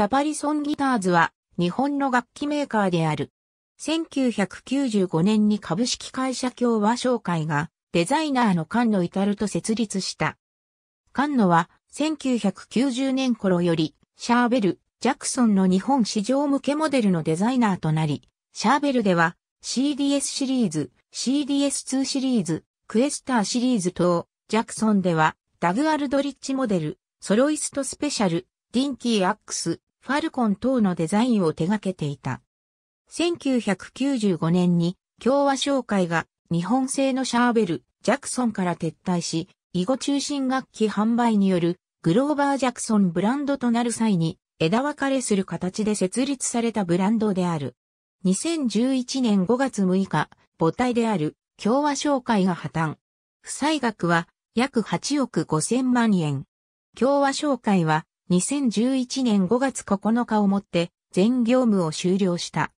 キャパリソンギターズは日本の楽器メーカーである。1995年に株式会社共和商会がデザイナーの菅野至ると設立した。菅野は1990年頃よりシャーベル、ジャクソンの日本市場向けモデルのデザイナーとなり、シャーベルでは CDS シリーズ、CDS2 シリーズ、クエスターシリーズ等、ジャクソンではダグ・アルドリッチモデル、ソロイストスペシャル、ディンキー・アックス、ファルコン等のデザインを手掛けていた。1995年に共和商会が日本製のシャーベル、ジャクソンから撤退し、囲碁中心楽器販売によるグローバー・ジャクソンブランドとなる際に枝分かれする形で設立されたブランドである。2011年5月6日、母体である共和商会が破綻。負債額は約8億5千万円。共和商会は2011年5月9日をもって全業務を終了した。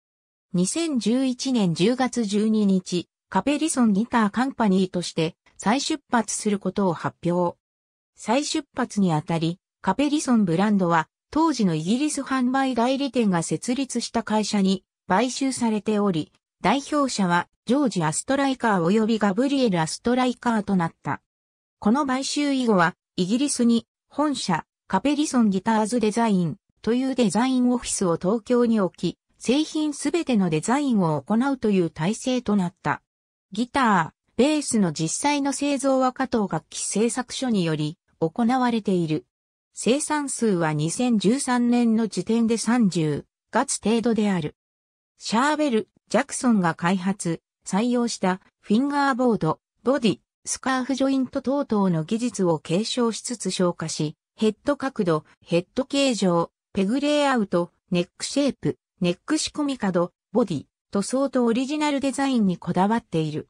2011年10月12日、カペリソンギターカンパニーとして再出発することを発表。再出発にあたり、カペリソンブランドは当時のイギリス販売代理店が設立した会社に買収されており、代表者はジョージ・アストライカー及びガブリエル・アストライカーとなった。この買収以後はイギリスに本社、カペリソンギターズデザインというデザインオフィスを東京に置き、製品すべてのデザインを行うという体制となった。ギター、ベースの実際の製造は加藤楽器製作所により行われている。生産数は2013年の時点で30月程度である。シャーベル、ジャクソンが開発、採用したフィンガーボード、ボディ、スカーフジョイント等々の技術を継承しつつ消化し、ヘッド角度、ヘッド形状、ペグレイアウト、ネックシェイプ、ネック仕込み角、ボディ、塗装とオリジナルデザインにこだわっている。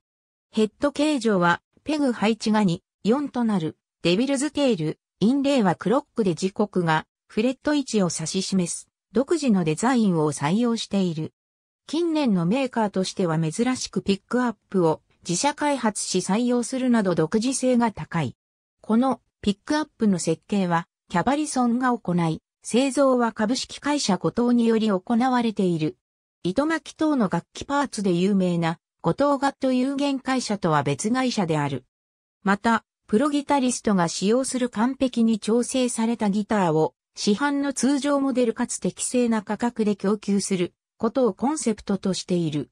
ヘッド形状は、ペグ配置が2、4となる、デビルズテール、インレイはクロックで時刻が、フレット位置を指し示す、独自のデザインを採用している。近年のメーカーとしては珍しくピックアップを自社開発し採用するなど独自性が高い。このピックアップの設計はキャバリソンが行い、製造は株式会社後藤により行われている。糸巻き等の楽器パーツで有名な、後藤ット有限会社とは別会社である。また、プロギタリストが使用する完璧に調整されたギターを、市販の通常モデルかつ適正な価格で供給することをコンセプトとしている。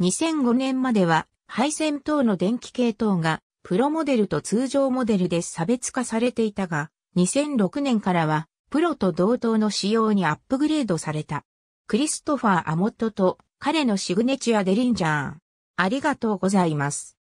2005年までは、配線等の電気系統が、プロモデルと通常モデルで差別化されていたが、2006年からは、プロと同等の仕様にアップグレードされた。クリストファー・アモットと彼のシグネチュア・デリンジャー。ありがとうございます。